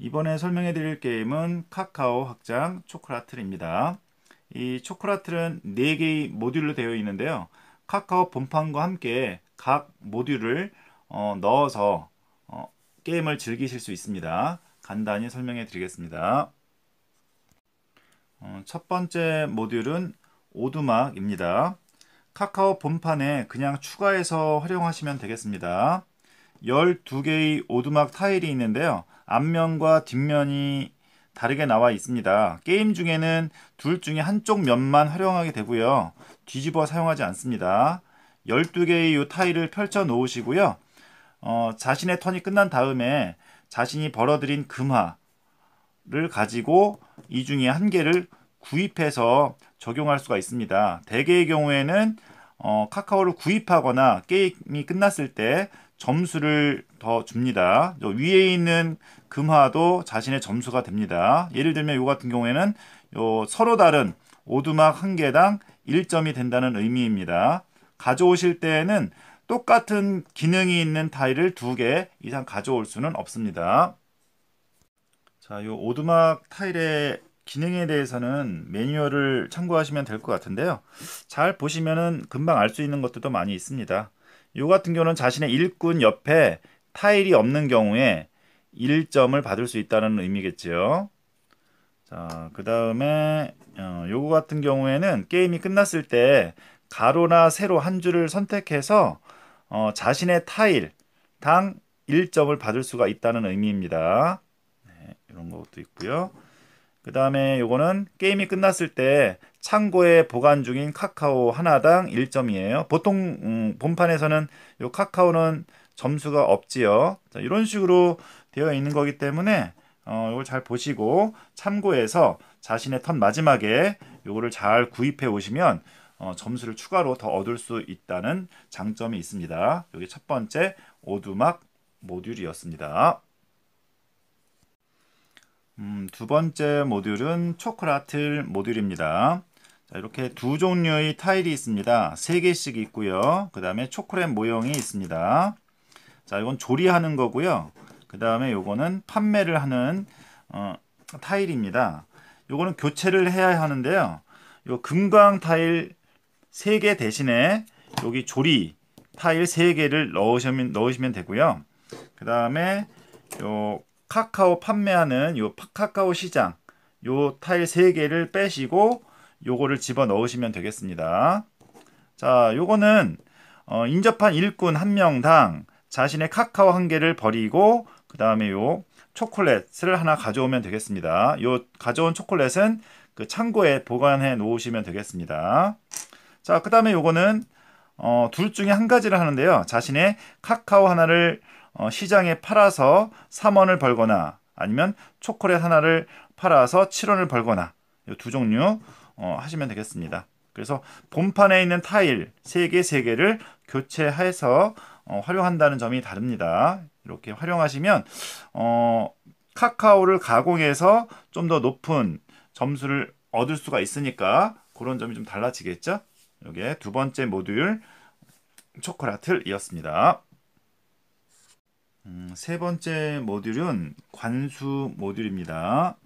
이번에 설명해 드릴 게임은 카카오 학장 초크라틀입니다. 이 초크라틀은 4개의 모듈로 되어 있는데요. 카카오 본판과 함께 각 모듈을 어, 넣어서 어, 게임을 즐기실 수 있습니다. 간단히 설명해 드리겠습니다. 어, 첫 번째 모듈은 오두막입니다. 카카오 본판에 그냥 추가해서 활용하시면 되겠습니다. 12개의 오두막 타일이 있는데요. 앞면과 뒷면이 다르게 나와 있습니다. 게임 중에는 둘 중에 한쪽 면만 활용하게 되고요. 뒤집어 사용하지 않습니다. 12개의 이 타일을 펼쳐 놓으시고요. 어, 자신의 턴이 끝난 다음에 자신이 벌어들인 금화, 개를 가지고 이 중에 한 개를 구입해서 적용할 수가 있습니다. 대개의 경우에는 어, 카카오를 구입하거나 게임이 끝났을 때 점수를 더 줍니다. 위에 있는 금화도 자신의 점수가 됩니다. 예를 들면 이 같은 경우에는 요 서로 다른 오두막 한 개당 1점이 된다는 의미입니다. 가져오실 때에는 똑같은 기능이 있는 타일을 두 개 이상 가져올 수는 없습니다. 자, 요 오두막 타일의 기능에 대해서는 매뉴얼을 참고하시면 될 것 같은데요. 잘 보시면은 금방 알 수 있는 것들도 많이 있습니다. 이 같은 경우는 자신의 일꾼 옆에 타일이 없는 경우에 1점을 받을 수 있다는 의미겠지요. 자, 그 다음에 이 어, 요거 같은 경우에는 게임이 끝났을 때 가로나 세로 한 줄을 선택해서 어, 자신의 타일 당 1점을 받을 수가 있다는 의미입니다. 이런 것도 있고요. 그 다음에 요거는 게임이 끝났을 때 창고에 보관 중인 카카오 하나당 1점이에요. 보통 음, 본판에서는 요 카카오는 점수가 없지요. 자, 이런 식으로 되어 있는 거기 때문에 어, 이걸 잘 보시고 참고해서 자신의 턴 마지막에 이거를잘 구입해 오시면 어, 점수를 추가로 더 얻을 수 있다는 장점이 있습니다. 여기 첫 번째 오두막 모듈이었습니다. 음, 두 번째 모듈은 초크라틀 모듈입니다. 자, 이렇게 두 종류의 타일이 있습니다. 세 개씩 있고요. 그 다음에 초크릿 모형이 있습니다. 자, 이건 조리하는 거고요. 그 다음에 요거는 판매를 하는 어, 타일입니다. 요거는 교체를 해야 하는데요. 요 금광 타일 3개 대신에 여기 조리 타일 3개를 넣으시면, 넣으시면 되고요. 그 다음에 요 카카오 판매하는 요 카카오 시장 요 타일 3개를 빼시고 요거를 집어넣으시면 되겠습니다. 자, 요거는 어, 인접한 일꾼 한 명당 자신의 카카오 한 개를 버리고 그 다음에 요 초콜릿을 하나 가져오면 되겠습니다. 요 가져온 초콜릿은 그 창고에 보관해 놓으시면 되겠습니다. 자, 그 다음에 요거는 어, 둘 중에 한 가지를 하는데요. 자신의 카카오 하나를 어, 시장에 팔아서 3원을 벌거나 아니면 초콜릿 하나를 팔아서 7원을 벌거나 이 두 종류 어, 하시면 되겠습니다. 그래서 본판에 있는 타일 3개, 3개를 교체해서 어, 활용한다는 점이 다릅니다. 이렇게 활용하시면 카카오를 가공해서 좀 더 높은 점수를 얻을 수가 있으니까 그런 점이 좀 달라지겠죠? 이게 두 번째 모듈 초콜릿을 이었습니다. 음, 세 번째 모듈은 관수 모듈입니다.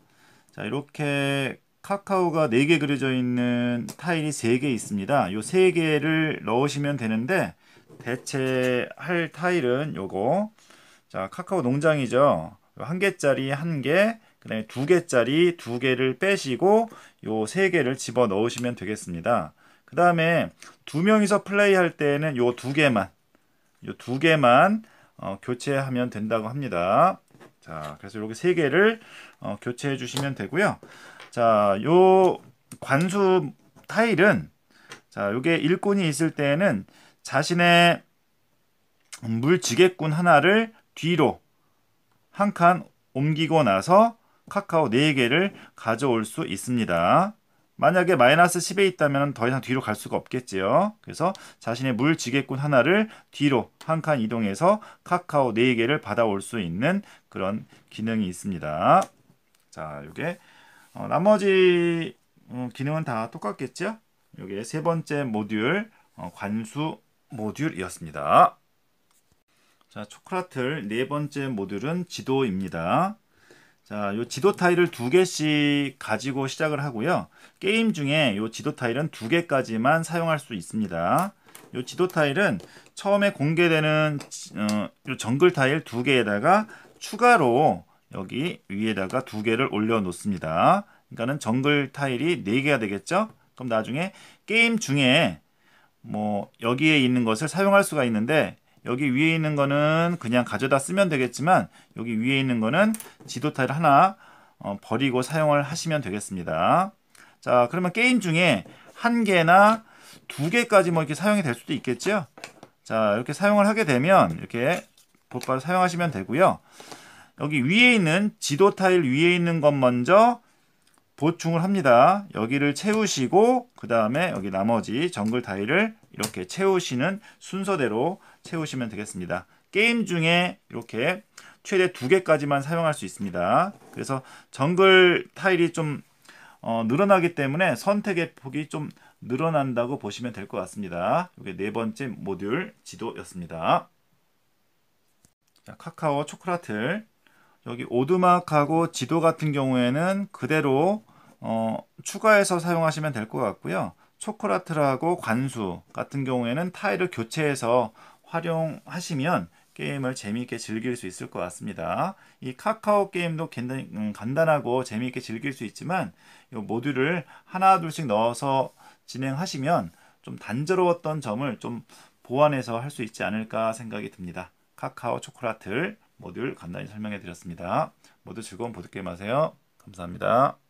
자, 이렇게 카카오가 4개 그려져 있는 타일이 3개 있습니다. 이 3개를 넣으시면 되는데 대체할 타일은 요거 자 카카오 농장이죠. 한 개짜리 한 개, 그다음에 두 개짜리 두 개를 빼시고 요 세 개를 집어 넣으시면 되겠습니다. 그다음에 두 명이서 플레이할 때는 요 두 개만 요 두 개만 어, 교체하면 된다고 합니다. 자, 그래서 이렇게 세 개를 어, 교체해 주시면 되고요. 자, 요 관수 타일은 자, 요게 일꾼이 있을 때에는 자신의 물지게꾼 하나를 뒤로 한 칸 옮기고 나서 카카오 4개를 가져올 수 있습니다. 만약에 마이너스 10에 있다면 더 이상 뒤로 갈 수가 없겠지요. 그래서 자신의 물 지게꾼 하나를 뒤로 한 칸 이동해서 카카오 4개를 받아올 수 있는 그런 기능이 있습니다. 자, 요게 어, 나머지 어, 기능은 다 똑같겠죠? 요게 세 번째 모듈 어, 관수 모듈이었습니다. 자, 초크라틀네 번째 모듈은 지도입니다. 자, 요 지도 타일을 두 개씩 가지고 시작을 하고요. 게임 중에 요 지도 타일은 두 개까지만 사용할 수 있습니다. 요 지도 타일은 처음에 공개되는 어, 요 정글 타일 두 개에다가 추가로 여기 위에다가 두 개를 올려 놓습니다. 그러니까는 정글 타일이 네 개가 되겠죠? 그럼 나중에 게임 중에 뭐 여기에 있는 것을 사용할 수가 있는데 여기 위에 있는 거는 그냥 가져다 쓰면 되겠지만 여기 위에 있는 거는 지도 타일 하나 어, 버리고 사용을 하시면 되겠습니다. 자 그러면 게임 중에 한 개나 두 개까지 뭐 이렇게 사용이 될 수도 있겠죠. 자 이렇게 사용을 하게 되면 이렇게 곧바로 사용하시면 되고요. 여기 위에 있는 지도 타일 위에 있는 것 먼저 보충을 합니다. 여기를 채우시고 그 다음에 여기 나머지 정글 타일을 이렇게 채우시는 순서대로 채우시면 되겠습니다. 게임 중에 이렇게 최대 두 개까지만 사용할 수 있습니다. 그래서 정글 타일이 좀 어, 늘어나기 때문에 선택의 폭이 좀 늘어난다고 보시면 될 것 같습니다. 이게 네 번째 모듈 지도였습니다. 자, 카카오 초크라틀 여기 오두막하고 지도 같은 경우에는 그대로 어, 추가해서 사용하시면 될 것 같고요. 초코라트라고 관수 같은 경우에는 타일을 교체해서 활용하시면 게임을 재미있게 즐길 수 있을 것 같습니다. 이 카카오 게임도 음, 간단, 하고 재미있게 즐길 수 있지만 이 모듈을 하나 둘씩 넣어서 진행하시면 좀 단조로웠던 점을 좀 보완해서 할 수 있지 않을까 생각이 듭니다. 카카오 초코라트 모듈 간단히 설명해 드렸습니다. 모두 즐거운 보드게임 하세요. 감사합니다.